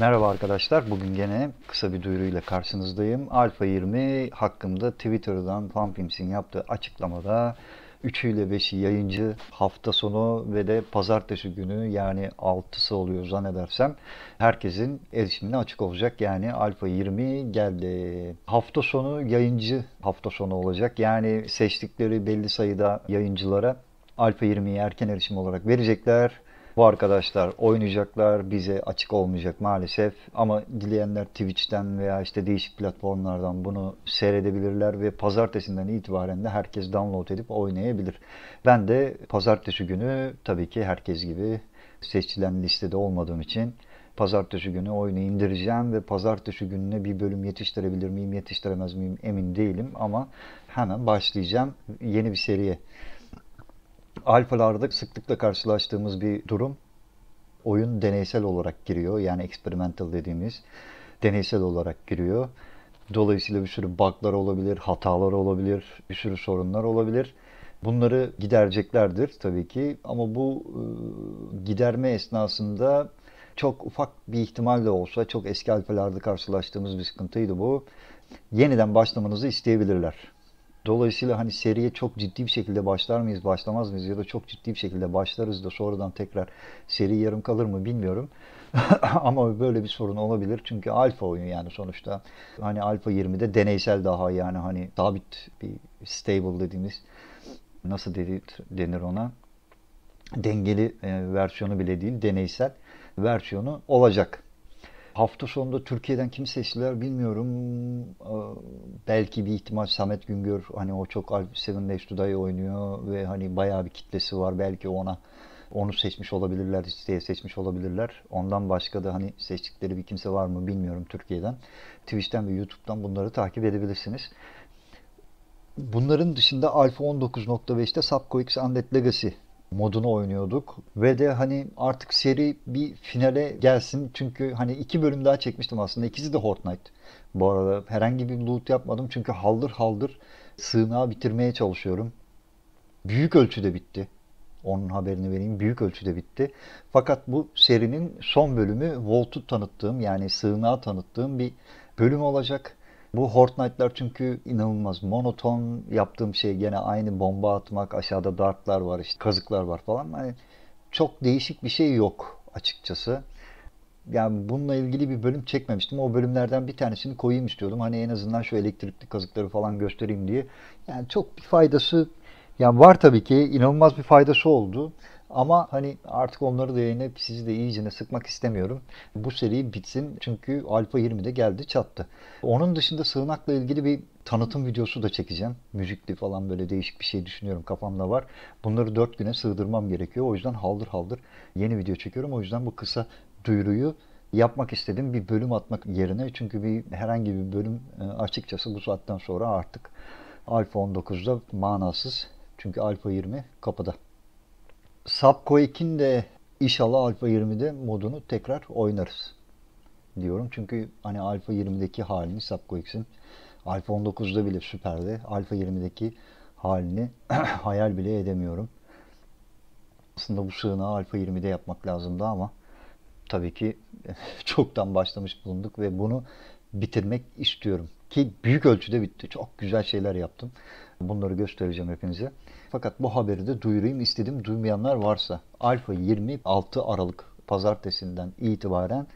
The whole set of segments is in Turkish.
Merhaba arkadaşlar. Bugün gene kısa bir duyuruyla karşınızdayım. Alfa 20 hakkında Twitter'dan FunPims'in yaptığı açıklamada 3'ü ile 5'i yayıncı hafta sonu ve de pazartesi günü yani 6'sı oluyor zannedersem herkesin erişimine açık olacak. Yani Alfa 20 geldi. Hafta sonu yayıncı hafta sonu olacak. Yani seçtikleri belli sayıda yayıncılara Alfa 20'yi erken erişim olarak verecekler. Bu arkadaşlar oynayacaklar. Bize açık olmayacak maalesef. Ama dileyenler Twitch'ten veya işte değişik platformlardan bunu seyredebilirler ve pazartesinden itibaren de herkes download edip oynayabilir. Ben de pazartesi günü tabii ki herkes gibi seçilen listede olmadığım için pazartesi günü oyunu indireceğim ve pazartesi gününe bir bölüm yetiştirebilir miyim, yetiştiremez miyim emin değilim ama hemen başlayacağım yeni bir seriye. Alpalarda sıklıkla karşılaştığımız bir durum. Oyun deneysel olarak giriyor. Yani experimental dediğimiz deneysel olarak giriyor. Dolayısıyla bir sürü bug'lar olabilir, hatalar olabilir, bir sürü sorunlar olabilir. Bunları gidereceklerdir tabii ki ama bu e, giderme esnasında çok ufak bir ihtimalle olsa çok eski alfelerde karşılaştığımız bir sıkıntıydı bu. Yeniden başlamanızı isteyebilirler. Dolayısıyla hani seriye çok ciddi bir şekilde başlar mıyız, başlamaz mıyız ya da çok ciddi bir şekilde başlarız da sonradan tekrar seri yarım kalır mı bilmiyorum. Ama böyle bir sorun olabilir çünkü alfa oyun yani sonuçta. Hani alfa 20'de deneysel daha yani hani sabit bir stable dediğimiz nasıl dedi, denir ona dengeli e, versiyonu bile değil deneysel versiyonu olacak. Hafta sonunda Türkiye'den kim seçtiler bilmiyorum. Belki bir ihtimal Samet Güngör hani o çok Seven Days oynuyor ve hani bayağı bir kitlesi var. Belki ona onu seçmiş olabilirler, isteye seçmiş olabilirler. Ondan başka da hani seçtikleri bir kimse var mı bilmiyorum Türkiye'den. Twitch'ten ve YouTube'dan bunları takip edebilirsiniz. Bunların dışında Alfa 19.5'te X Undead Legacy Moduna oynuyorduk. Ve de hani artık seri bir finale gelsin. Çünkü hani iki bölüm daha çekmiştim aslında. İkisi de Fortnite. Bu arada herhangi bir loot yapmadım. Çünkü haldır haldır sığınağı bitirmeye çalışıyorum. Büyük ölçüde bitti. Onun haberini vereyim. Büyük ölçüde bitti. Fakat bu serinin son bölümü Vault'u tanıttığım yani sığınağı tanıttığım bir bölüm olacak. Bu Fortnite'lar çünkü inanılmaz monoton. Yaptığım şey gene aynı bomba atmak. Aşağıda dartlar var işte kazıklar var falan. Yani çok değişik bir şey yok açıkçası. Yani bununla ilgili bir bölüm çekmemiştim. O bölümlerden bir tanesini koyayım istiyordum. Hani en azından şu elektrikli kazıkları falan göstereyim diye. Yani çok bir faydası yani var tabii ki inanılmaz bir faydası oldu. Ama hani artık onları da yayınlayıp sizi de iyicine sıkmak istemiyorum. Bu seri bitsin çünkü Alfa de geldi çattı. Onun dışında sığınakla ilgili bir tanıtım videosu da çekeceğim. Müzikli falan böyle değişik bir şey düşünüyorum kafamda var. Bunları 4 güne sığdırmam gerekiyor. O yüzden haldır haldır yeni video çekiyorum. O yüzden bu kısa duyuruyu yapmak istedim bir bölüm atmak yerine çünkü bir herhangi bir bölüm e, açıkçası bu saatten sonra artık Alfa 19'da manasız çünkü Alfa 20 kapıda. Subquake'in de inşallah Alfa 20'de modunu tekrar oynarız diyorum. Çünkü hani Alfa 20'deki halini Subquake'sin Alfa 19'da bile süperdi. Alfa 20'deki halini hayal bile edemiyorum. Aslında bu sığınağı Alfa 20'de yapmak lazımdı ama tabii ki çoktan başlamış bulunduk ve bunu bitirmek istiyorum. Ki büyük ölçüde bitti. Çok güzel şeyler yaptım. Bunları göstereceğim hepinize. Fakat bu haberi de duyurayım istedim. Duymayanlar varsa Alfa 26 Aralık pazartesinden itibaren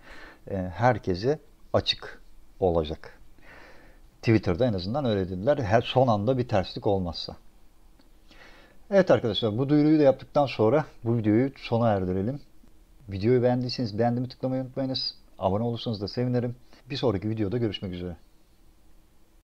e, herkese açık olacak. Twitter'da en azından öyle dediler. Her son anda bir terslik olmazsa. Evet arkadaşlar bu duyuruyu da yaptıktan sonra bu videoyu sona erdirelim. Videoyu beğendiyseniz beğendiğimi tıklamayı unutmayınız. Abone olursanız da sevinirim. Bir sonraki videoda görüşmek üzere.